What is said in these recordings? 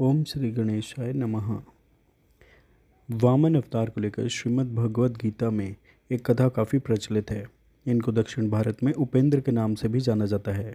ओम श्री गणेशाय नमः वामन अवतार को लेकर श्रीमद् भगवद गीता में एक कथा काफ़ी प्रचलित है इनको दक्षिण भारत में उपेंद्र के नाम से भी जाना जाता है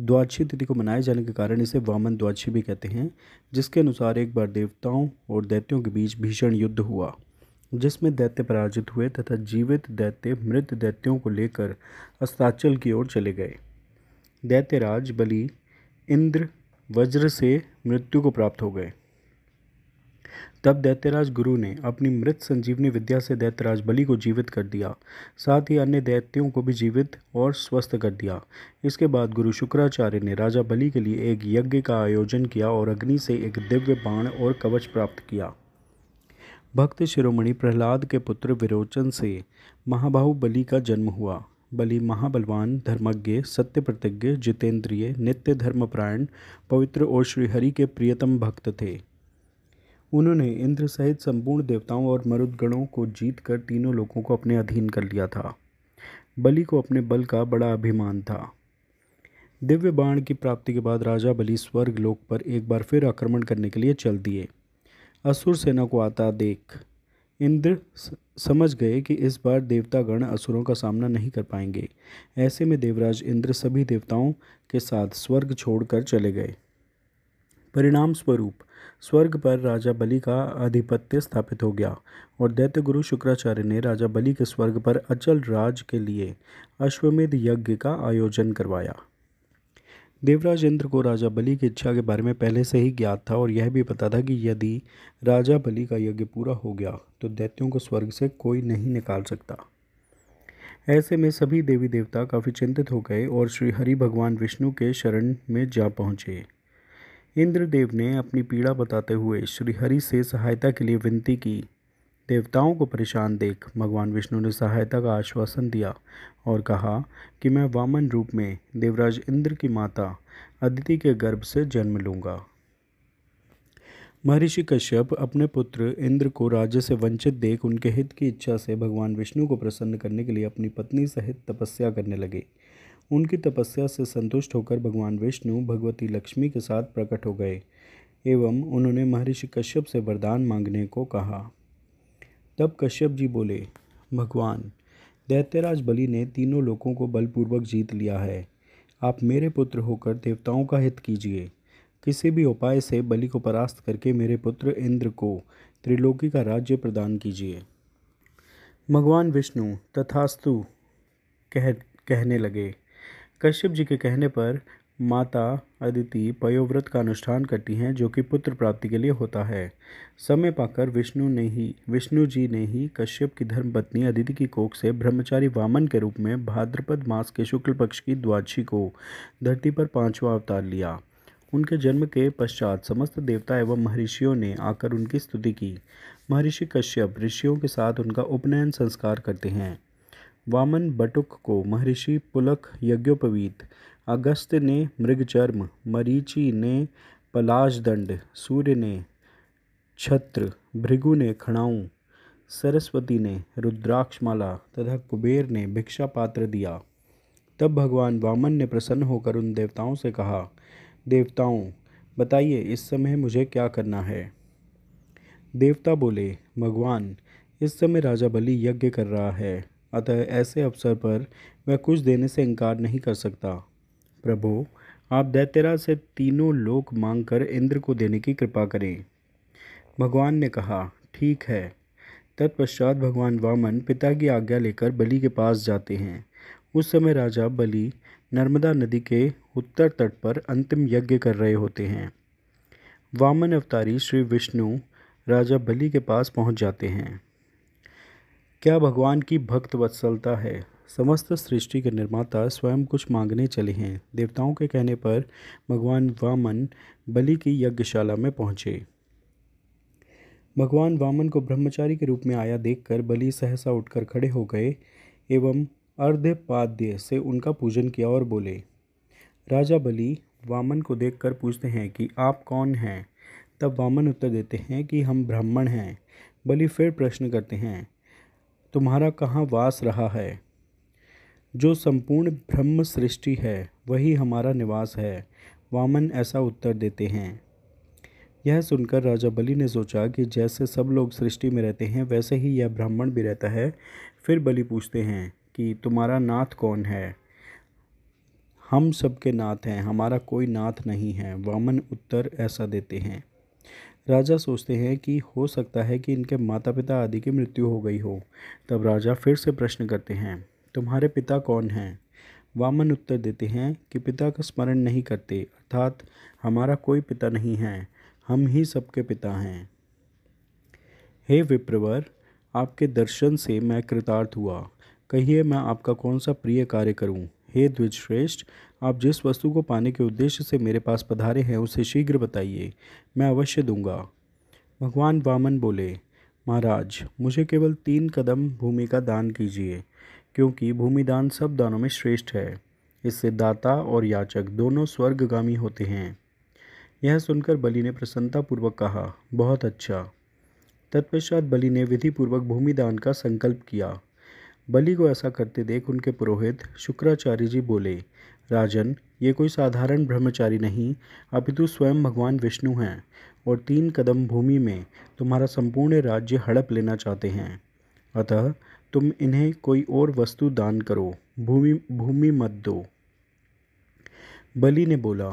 द्वादशी तिथि को मनाए जाने के कारण इसे वामन द्वादशी भी कहते हैं जिसके अनुसार एक बार देवताओं और दैत्यों के बीच भीषण युद्ध हुआ जिसमें दैत्य पराजित हुए तथा जीवित दैत्य मृत दैत्यों को लेकर अस्ताचल की ओर चले गए दैत्यराज बलि इंद्र वज्र से मृत्यु को प्राप्त हो गए तब दैत्यराज गुरु ने अपनी मृत संजीवनी विद्या से दैत्यराज बलि को जीवित कर दिया साथ ही अन्य दैत्यों को भी जीवित और स्वस्थ कर दिया इसके बाद गुरु शुक्राचार्य ने राजा बलि के लिए एक यज्ञ का आयोजन किया और अग्नि से एक दिव्य बाण और कवच प्राप्त किया भक्त शिरोमणि प्रहलाद के पुत्र विरोचन से महाबाहु बलि का जन्म हुआ बलि महाबलवान धर्मज्ञ सत्य प्रतिज्ञ जितेंद्रिय नित्य धर्मप्रायण पवित्र और श्रीहरि के प्रियतम भक्त थे उन्होंने इंद्र सहित संपूर्ण देवताओं और मरुदगणों को जीत कर तीनों लोगों को अपने अधीन कर लिया था बलि को अपने बल का बड़ा अभिमान था दिव्य बाण की प्राप्ति के बाद राजा बलि स्वर्ग लोक पर एक बार फिर आक्रमण करने के लिए चल दिए असुर सेना को आता देख इंद्र समझ गए कि इस बार देवतागण असुरों का सामना नहीं कर पाएंगे ऐसे में देवराज इंद्र सभी देवताओं के साथ स्वर्ग छोड़कर चले गए परिणाम स्वरूप स्वर्ग पर राजा बलि का आधिपत्य स्थापित हो गया और दैत्य गुरु शुक्राचार्य ने राजा बलि के स्वर्ग पर अचल राज के लिए अश्वमेध यज्ञ का आयोजन करवाया देवराज इंद्र को राजा बलि की इच्छा के बारे में पहले से ही ज्ञात था और यह भी पता था कि यदि राजा बलि का यज्ञ पूरा हो गया तो दैत्यों को स्वर्ग से कोई नहीं निकाल सकता ऐसे में सभी देवी देवता काफ़ी चिंतित हो गए और श्री हरि भगवान विष्णु के शरण में जा पहुँचे इंद्रदेव ने अपनी पीड़ा बताते हुए श्री हरि से सहायता के लिए विनती की देवताओं को परेशान देख भगवान विष्णु ने सहायता का आश्वासन दिया और कहा कि मैं वामन रूप में देवराज इंद्र की माता अदिति के गर्भ से जन्म लूँगा महर्षि कश्यप अपने पुत्र इंद्र को राज्य से वंचित देख उनके हित की इच्छा से भगवान विष्णु को प्रसन्न करने के लिए अपनी पत्नी सहित तपस्या करने लगे उनकी तपस्या से संतुष्ट होकर भगवान विष्णु भगवती लक्ष्मी के साथ प्रकट हो गए एवं उन्होंने महर्षि कश्यप से वरदान मांगने को कहा तब कश्यप जी बोले भगवान दैत्यराज बलि ने तीनों लोगों को बलपूर्वक जीत लिया है आप मेरे पुत्र होकर देवताओं का हित कीजिए किसी भी उपाय से बलि को परास्त करके मेरे पुत्र इंद्र को त्रिलोकी का राज्य प्रदान कीजिए भगवान विष्णु तथास्तु कह कहने लगे कश्यप जी के कहने पर माता अदिति पयोव्रत का अनुष्ठान करती हैं जो कि पुत्र प्राप्ति के लिए होता है समय पाकर विष्णु ने ही विष्णु जी ने ही कश्यप की धर्मपत्नी अदिति की कोख से ब्रह्मचारी वामन के रूप में भाद्रपद मास के शुक्ल पक्ष की द्वादशी को धरती पर पांचवा अवतार लिया उनके जन्म के पश्चात समस्त देवता एवं महर्षियों ने आकर उनकी स्तुति की महर्षि कश्यप ऋषियों के साथ उनका उपनयन संस्कार करते हैं वामन बटुक को महर्षि पुलक यज्ञोपवीत अगस्त ने मृगचर्म मरीचि ने पलाश दंड सूर्य ने छत्र भृगु ने खणाऊ सरस्वती ने रुद्राक्षमाला तथा कुबेर ने भिक्षा पात्र दिया तब भगवान वामन ने प्रसन्न होकर उन देवताओं से कहा देवताओं बताइए इस समय मुझे क्या करना है देवता बोले भगवान इस समय राजा बलि यज्ञ कर रहा है अतः ऐसे अवसर पर वह कुछ देने से इनकार नहीं कर सकता प्रभो आप दैत्यराज से तीनों लोक मांगकर इंद्र को देने की कृपा करें भगवान ने कहा ठीक है तत्पश्चात भगवान वामन पिता की आज्ञा लेकर बलि के पास जाते हैं उस समय राजा बलि नर्मदा नदी के उत्तर तट पर अंतिम यज्ञ कर रहे होते हैं वामन अवतारी श्री विष्णु राजा बलि के पास पहुंच जाते हैं क्या भगवान की भक्त वत्सलता है समस्त सृष्टि के निर्माता स्वयं कुछ मांगने चले हैं देवताओं के कहने पर भगवान वामन बलि की यज्ञशाला में पहुंचे भगवान वामन को ब्रह्मचारी के रूप में आया देखकर बलि सहसा उठकर खड़े हो गए एवं अर्धपाद्य से उनका पूजन किया और बोले राजा बलि वामन को देखकर पूछते हैं कि आप कौन हैं तब वामन उत्तर देते हैं कि हम ब्राह्मण हैं बलि फिर प्रश्न करते हैं तुम्हारा कहाँ वास रहा है जो संपूर्ण ब्रह्म सृष्टि है वही हमारा निवास है वामन ऐसा उत्तर देते हैं यह सुनकर राजा बलि ने सोचा कि जैसे सब लोग सृष्टि में रहते हैं वैसे ही यह ब्राह्मण भी रहता है फिर बलि पूछते हैं कि तुम्हारा नाथ कौन है हम सबके नाथ हैं हमारा कोई नाथ नहीं है वामन उत्तर ऐसा देते हैं राजा सोचते हैं कि हो सकता है कि इनके माता पिता आदि की मृत्यु हो गई हो तब राजा फिर से प्रश्न करते हैं तुम्हारे पिता कौन हैं वामन उत्तर देते हैं कि पिता का स्मरण नहीं करते अर्थात हमारा कोई पिता नहीं है हम ही सबके पिता हैं हे विप्रवर आपके दर्शन से मैं कृतार्थ हुआ कहिए मैं आपका कौन सा प्रिय कार्य करूं? हे द्विजश्रेष्ठ आप जिस वस्तु को पाने के उद्देश्य से मेरे पास पधारे हैं उसे शीघ्र बताइए मैं अवश्य दूंगा भगवान वामन बोले महाराज मुझे केवल तीन कदम भूमि का दान कीजिए क्योंकि भूमिदान सब दानों में श्रेष्ठ है इससे दाता और याचक दोनों स्वर्गगामी होते हैं यह सुनकर बलि ने प्रसन्नतापूर्वक कहा बहुत अच्छा तत्पश्चात बलि ने विधिपूर्वक भूमिदान का संकल्प किया बलि को ऐसा करते देख उनके पुरोहित शुक्राचार्य जी बोले राजन ये कोई साधारण ब्रह्मचारी नहीं अपितु स्वयं भगवान विष्णु हैं और तीन कदम भूमि में तुम्हारा संपूर्ण राज्य हड़प लेना चाहते हैं अतः तुम इन्हें कोई और वस्तु दान करो भूमि भूमि मत दो बलि ने बोला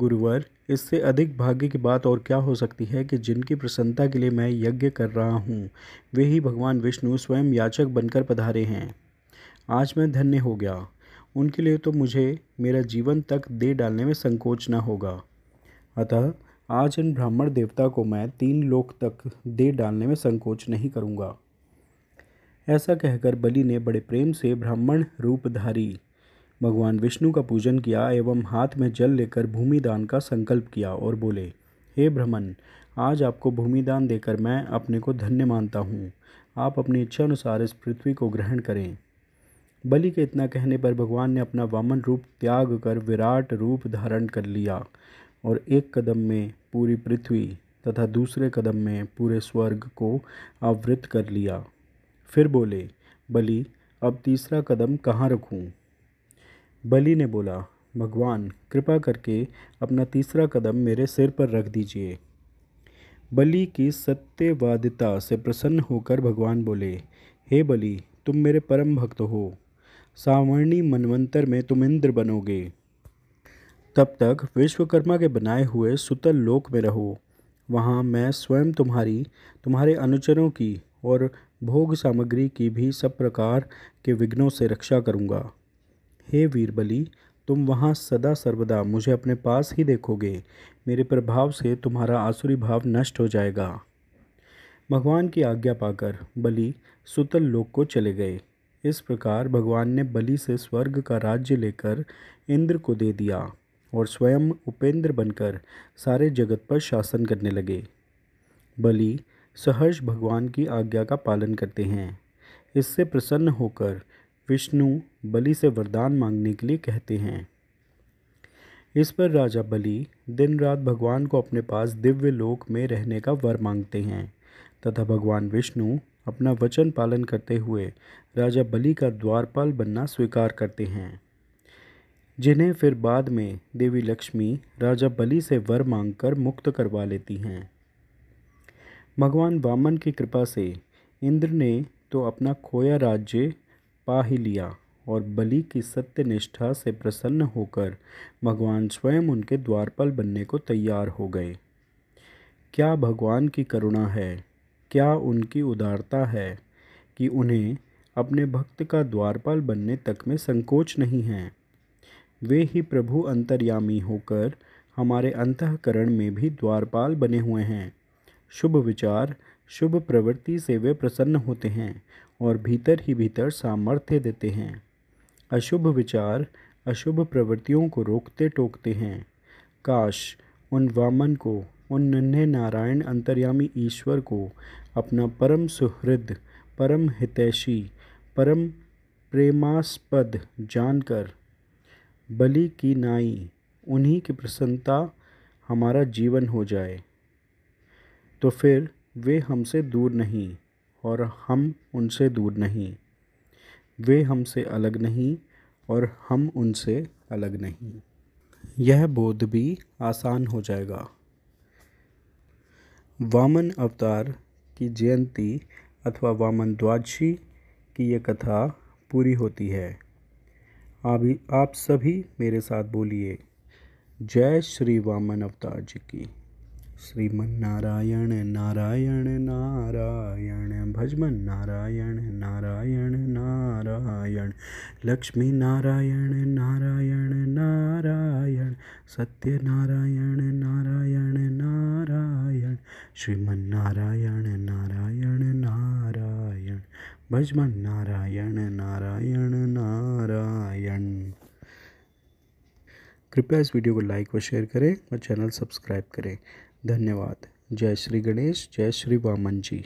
गुरुवर इससे अधिक भाग्य की बात और क्या हो सकती है कि जिनकी प्रसन्नता के लिए मैं यज्ञ कर रहा हूँ वे ही भगवान विष्णु स्वयं याचक बनकर पधारे हैं आज मैं धन्य हो गया उनके लिए तो मुझे मेरा जीवन तक दे डालने में संकोच न होगा अतः आज इन ब्राह्मण देवता को मैं तीन लोक तक दे डालने में संकोच नहीं करूँगा ऐसा कहकर बलि ने बड़े प्रेम से ब्राह्मण रूपधारी भगवान विष्णु का पूजन किया एवं हाथ में जल लेकर भूमिदान का संकल्प किया और बोले हे ब्रह्मन आज आपको भूमिदान देकर मैं अपने को धन्य मानता हूँ आप अपनी इच्छा अनुसार इस पृथ्वी को ग्रहण करें बलि के इतना कहने पर भगवान ने अपना वामन रूप त्याग कर विराट रूप धारण कर लिया और एक कदम में पूरी पृथ्वी तथा दूसरे कदम में पूरे स्वर्ग को आवृत कर लिया फिर बोले बलि अब तीसरा कदम कहाँ रखूँ बलि ने बोला भगवान कृपा करके अपना तीसरा कदम मेरे सिर पर रख दीजिए बलि की सत्यवादिता से प्रसन्न होकर भगवान बोले हे बलि तुम मेरे परम भक्त हो सावर्णी मनवंतर में तुम इंद्र बनोगे तब तक विश्वकर्मा के बनाए हुए सुतल लोक में रहो वहाँ मैं स्वयं तुम्हारी तुम्हारे अनुचरों की और भोग सामग्री की भी सब प्रकार के विघ्नों से रक्षा करूँगा हे वीरबली तुम वहाँ सदा सर्वदा मुझे अपने पास ही देखोगे मेरे प्रभाव से तुम्हारा आसुरी भाव नष्ट हो जाएगा भगवान की आज्ञा पाकर बलि सुतल लोक को चले गए इस प्रकार भगवान ने बलि से स्वर्ग का राज्य लेकर इंद्र को दे दिया और स्वयं उपेंद्र बनकर सारे जगत पर शासन करने लगे बलि सहर्ष भगवान की आज्ञा का पालन करते हैं इससे प्रसन्न होकर विष्णु बलि से वरदान मांगने के लिए कहते हैं इस पर राजा बलि दिन रात भगवान को अपने पास दिव्य लोक में रहने का वर मांगते हैं तथा भगवान विष्णु अपना वचन पालन करते हुए राजा बलि का द्वारपाल बनना स्वीकार करते हैं जिन्हें फिर बाद में देवी लक्ष्मी राजा बलि से वर मांगकर मुक्त करवा लेती हैं भगवान वामन की कृपा से इंद्र ने तो अपना खोया राज्य पा ही लिया और बलि की सत्यनिष्ठा से प्रसन्न होकर भगवान स्वयं उनके द्वारपाल बनने को तैयार हो गए क्या भगवान की करुणा है क्या उनकी उदारता है कि उन्हें अपने भक्त का द्वारपाल बनने तक में संकोच नहीं है वे ही प्रभु अंतर्यामी होकर हमारे अंतकरण में भी द्वारपाल बने हुए हैं शुभ विचार शुभ प्रवृत्ति से वे प्रसन्न होते हैं और भीतर ही भीतर सामर्थ्य देते हैं अशुभ विचार अशुभ प्रवृत्तियों को रोकते टोकते हैं काश उन वामन को उन नन्हे नारायण अंतर्यामी ईश्वर को अपना परम सुहृद परम हितैषी परम प्रेमास्पद जानकर बलि की नाई उन्हीं की प्रसन्नता हमारा जीवन हो जाए तो फिर वे हमसे दूर नहीं और हम उनसे दूर नहीं वे हमसे अलग नहीं और हम उनसे अलग नहीं यह बोध भी आसान हो जाएगा वामन अवतार की जयंती अथवा वामन द्वादशी की ये कथा पूरी होती है अभी आप सभी मेरे साथ बोलिए जय श्री वामन अवतार जी की श्रीमन नारायण नारायण नारायण भजमन नारायण नारायण नारायण लक्ष्मी नारायण नारायण नारायण सत्य नारायण नारायण नारायण श्रीमन नारायण नारायण नारायण भजमन नारायण नारायण नारायण कृपया इस वीडियो को लाइक व शेयर करें और चैनल सब्सक्राइब करें धन्यवाद जय श्री गणेश जय श्री वामन जी